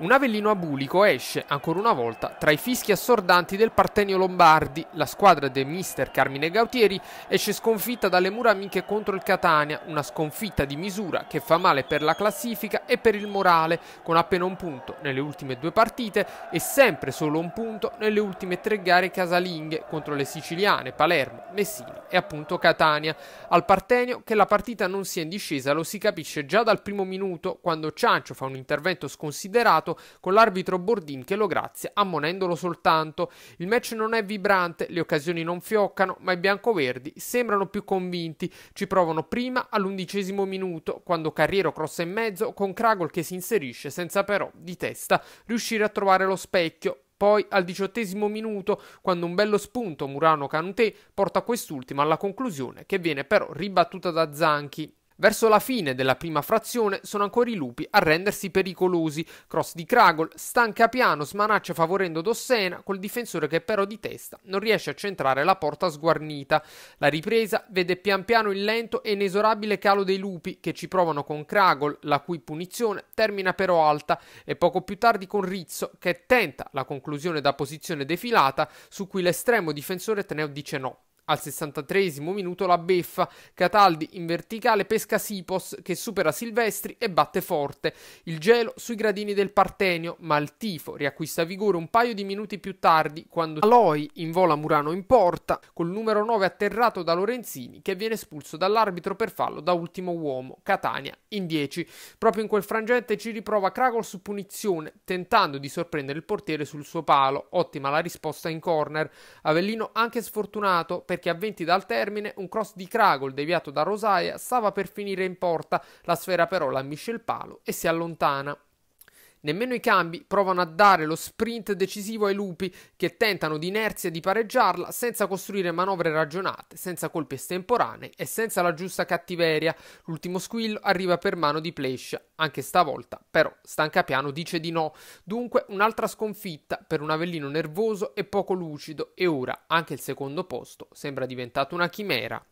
Un Avellino Abulico esce, ancora una volta, tra i fischi assordanti del Partenio Lombardi. La squadra del mister Carmine Gautieri esce sconfitta dalle mura amiche contro il Catania, una sconfitta di misura che fa male per la classifica e per il morale, con appena un punto nelle ultime due partite e sempre solo un punto nelle ultime tre gare casalinghe contro le siciliane, Palermo, Messina e appunto Catania. Al Partenio che la partita non sia in discesa lo si capisce già dal primo minuto, quando Ciancio fa un intervento sconsiderato arrabbiato con l'arbitro Bordin che lo grazia ammonendolo soltanto. Il match non è vibrante, le occasioni non fioccano, ma i biancoverdi sembrano più convinti. Ci provano prima all'undicesimo minuto, quando Carriero crossa in mezzo con Kragol che si inserisce senza però di testa riuscire a trovare lo specchio. Poi al diciottesimo minuto, quando un bello spunto Murano Canute porta quest'ultima alla conclusione che viene però ribattuta da Zanchi. Verso la fine della prima frazione sono ancora i lupi a rendersi pericolosi. Cross di Kragol stanca piano, smanaccia favorendo Dossena col difensore che però di testa non riesce a centrare la porta sguarnita. La ripresa vede pian piano il lento e inesorabile calo dei lupi che ci provano con Kragol, la cui punizione termina però alta e poco più tardi con Rizzo che tenta la conclusione da posizione defilata su cui l'estremo difensore Teneo dice no. Al 63 minuto la beffa, Cataldi in verticale pesca Sipos che supera Silvestri e batte forte. Il gelo sui gradini del Partenio, ma il tifo riacquista vigore un paio di minuti più tardi quando Aloy invola Murano in porta col numero 9 atterrato da Lorenzini che viene espulso dall'arbitro per fallo da ultimo uomo, Catania in 10. Proprio in quel frangente ci riprova Kragol su punizione, tentando di sorprendere il portiere sul suo palo. Ottima la risposta in corner. Avellino anche sfortunato per perché a 20 dal termine un cross di Kragol deviato da Rosaia stava per finire in porta, la sfera però la il palo e si allontana. Nemmeno i cambi provano a dare lo sprint decisivo ai lupi che tentano di inerzia di pareggiarla senza costruire manovre ragionate, senza colpi estemporanei e senza la giusta cattiveria. L'ultimo squillo arriva per mano di Plescia, anche stavolta però Stancapiano dice di no. Dunque un'altra sconfitta per un Avellino nervoso e poco lucido e ora anche il secondo posto sembra diventato una chimera.